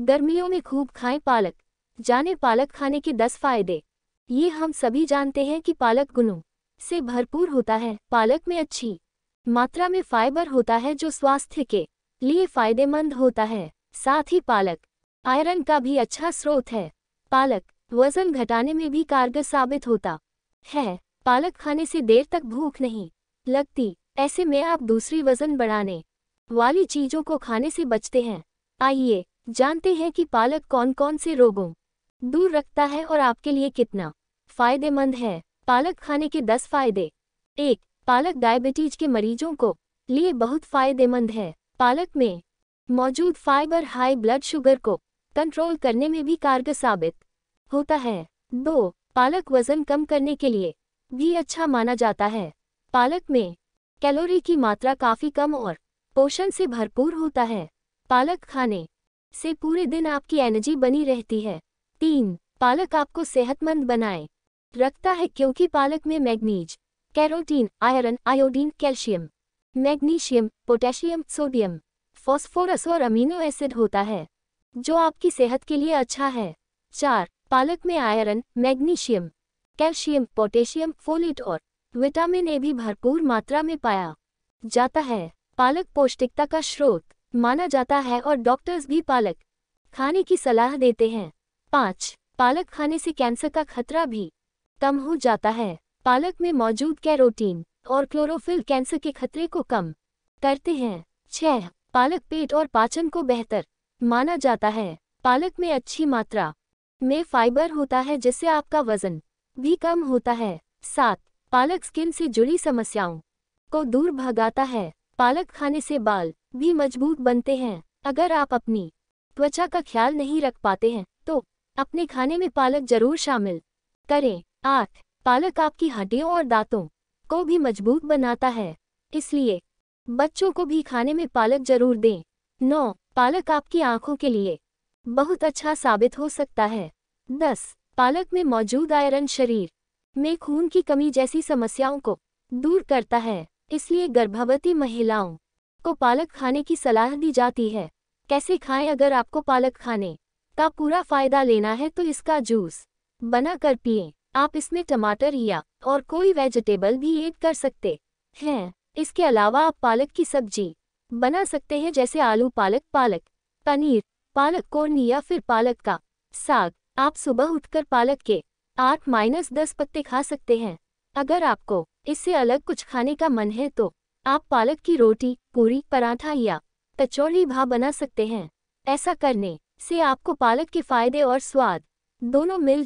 गर्मियों में खूब खाएं पालक जाने पालक खाने के दस फायदे ये हम सभी जानते हैं कि पालक गुणों से भरपूर होता है पालक में अच्छी मात्रा में फाइबर होता है जो स्वास्थ्य के लिए फायदेमंद होता है साथ ही पालक आयरन का भी अच्छा स्रोत है पालक वजन घटाने में भी कारगर साबित होता है पालक खाने से देर तक भूख नहीं लगती ऐसे में आप दूसरी वजन बढ़ाने वाली चीजों को खाने से बचते हैं आइए जानते हैं कि पालक कौन कौन से रोगों दूर रखता है और आपके लिए कितना फायदेमंद है पालक खाने के दस फायदे एक पालक डायबिटीज के मरीजों को लिए बहुत फायदेमंद है पालक में मौजूद फाइबर हाई ब्लड शुगर को कंट्रोल करने में भी कारगर साबित होता है दो पालक वजन कम करने के लिए भी अच्छा माना जाता है पालक में कैलोरी की मात्रा काफ़ी कम और पोषण से भरपूर होता है पालक खाने से पूरे दिन आपकी एनर्जी बनी रहती है तीन पालक आपको सेहतमंद बनाए रखता है क्योंकि पालक में manganese carotene iron iodine calcium magnesium potassium sodium phosphorus और अमीनो एसिड होता है जो आपकी सेहत के लिए अच्छा है चार पालक में iron magnesium calcium potassium folate और विटामिन ए भी भरपूर मात्रा में पाया जाता है पालक पौष्टिकता का स्रोत माना जाता है और डॉक्टर्स भी पालक खाने की सलाह देते हैं पाँच पालक खाने से कैंसर का खतरा भी कम हो जाता है पालक में मौजूद कैरोटीन और क्लोरोफिल कैंसर के खतरे को कम करते हैं छह पालक पेट और पाचन को बेहतर माना जाता है पालक में अच्छी मात्रा में फाइबर होता है जिससे आपका वजन भी कम होता है सात पालक स्किन से जुड़ी समस्याओं को दूर भगाता है पालक खाने से बाल भी मजबूत बनते हैं अगर आप अपनी त्वचा का ख्याल नहीं रख पाते हैं तो अपने खाने में पालक जरूर शामिल करें आठ पालक आपकी हड्डियों और दांतों को भी मजबूत बनाता है इसलिए बच्चों को भी खाने में पालक जरूर दें नौ पालक आपकी आंखों के लिए बहुत अच्छा साबित हो सकता है दस पालक में मौजूद आयरन शरीर में खून की कमी जैसी समस्याओं को दूर करता है इसलिए गर्भवती महिलाओं आपको पालक खाने की सलाह दी जाती है कैसे खाएं अगर आपको पालक खाने का पूरा फायदा लेना है तो इसका जूस बना कर पिए आप इसमें टमाटर या और कोई वेजिटेबल भी ऐड कर सकते हैं इसके अलावा आप पालक की सब्जी बना सकते हैं जैसे आलू पालक पालक पनीर पालक कोर्न या फिर पालक का साग आप सुबह उठकर पालक के आठ माइनस दस पत्ते खा सकते हैं अगर आपको इससे अलग कुछ खाने का मन है तो आप पालक की रोटी पूरी पराठा या कचौड़ी भा बना सकते हैं ऐसा करने से आपको पालक के फायदे और स्वाद दोनों मिल